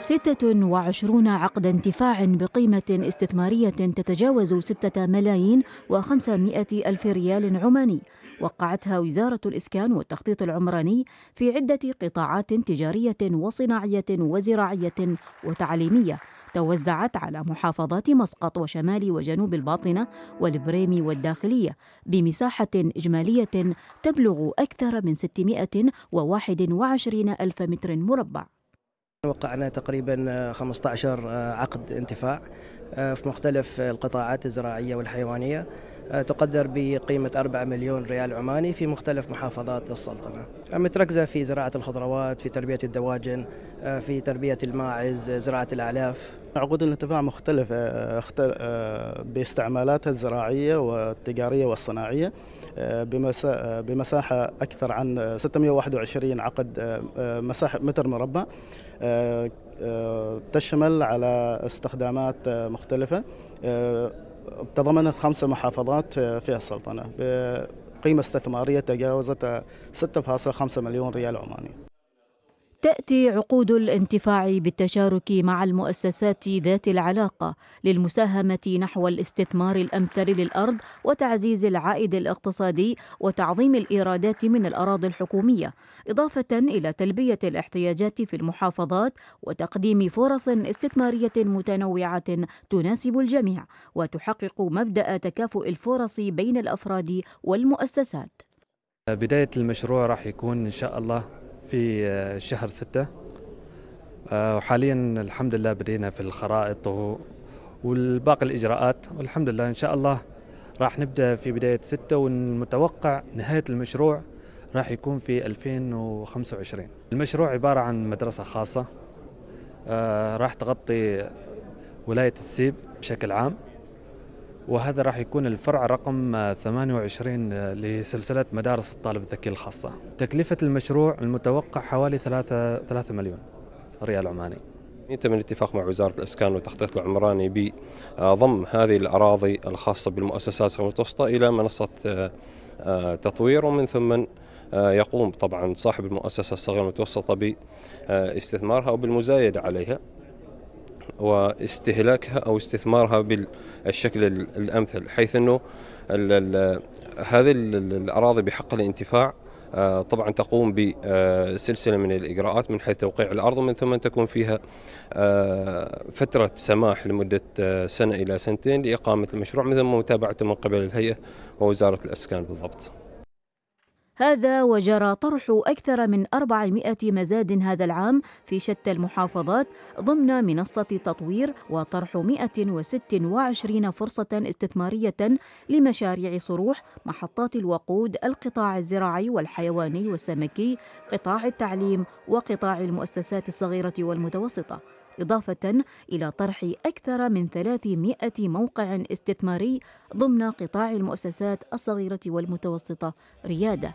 26 عقد انتفاع بقيمة استثمارية تتجاوز 6 ملايين و500 ألف ريال عماني وقعتها وزارة الإسكان والتخطيط العمراني في عدة قطاعات تجارية وصناعية وزراعية وتعليمية توزعت على محافظات مسقط وشمال وجنوب الباطنة والبريمي والداخلية بمساحة إجمالية تبلغ أكثر من 621 ألف متر مربع وقعنا تقريبا 15 آه، آه، عقد انتفاع آه، في مختلف القطاعات الزراعية والحيوانية آه، تقدر بقيمة 4 مليون ريال عماني في مختلف محافظات السلطنة متركزة في زراعة الخضروات في تربية الدواجن آه، في تربية الماعز آه، زراعة الأعلاف عقود الانتفاع مختلفة باستعمالاتها الزراعية والتجارية والصناعية بمساحة أكثر عن 621 عقد مساحة متر مربع تشمل على استخدامات مختلفة تضمنت خمس محافظات آه، في السلطنة بقيمة استثمارية تجاوزت 6.5 آه، مليون ريال عماني تأتي عقود الانتفاع بالتشارك مع المؤسسات ذات العلاقة للمساهمة نحو الاستثمار الأمثل للأرض وتعزيز العائد الاقتصادي وتعظيم الإيرادات من الأراضي الحكومية، إضافة إلى تلبية الاحتياجات في المحافظات وتقديم فرص استثمارية متنوعة تناسب الجميع وتحقق مبدأ تكافؤ الفرص بين الأفراد والمؤسسات. بداية المشروع راح يكون إن شاء الله في آه، شهر ستة آه، وحاليا الحمد لله بدينا في الخرائط والباقي الإجراءات والحمد لله إن شاء الله راح نبدأ في بداية ستة والمتوقع نهاية المشروع راح يكون في 2025 المشروع عبارة عن مدرسة خاصة آه، راح تغطي ولاية السيب بشكل عام وهذا راح يكون الفرع رقم 28 لسلسلة مدارس الطالب الذكي الخاصة تكلفة المشروع المتوقع حوالي 3 3 مليون ريال عماني يتم الاتفاق مع وزارة الإسكان والتخطيط العمراني بضم هذه الأراضي الخاصة بالمؤسسات المتوسطة إلى منصة آه، تطوير ومن ثم آه، يقوم طبعا صاحب المؤسسة الصغيرة المتوسطة باستثمارها وبالمزايدة عليها واستهلاكها او استثمارها بالشكل الامثل حيث انه هذه الاراضي بحق الانتفاع آه، طبعا تقوم بسلسلة من الإجراءات من حيث توقيع الأرض ومن ثم تكون فيها آه، فترة سماح لمدة آه، سنة إلى سنتين لإقامة المشروع من ثم متابعته من قبل الهيئة ووزارة الأسكان بالضبط هذا وجرى طرح أكثر من 400 مزاد هذا العام في شتى المحافظات ضمن منصة تطوير وطرح 126 فرصة استثمارية لمشاريع صروح محطات الوقود القطاع الزراعي والحيواني والسمكي قطاع التعليم وقطاع المؤسسات الصغيرة والمتوسطة إضافة إلى طرح أكثر من 300 موقع استثماري ضمن قطاع المؤسسات الصغيرة والمتوسطة ريادة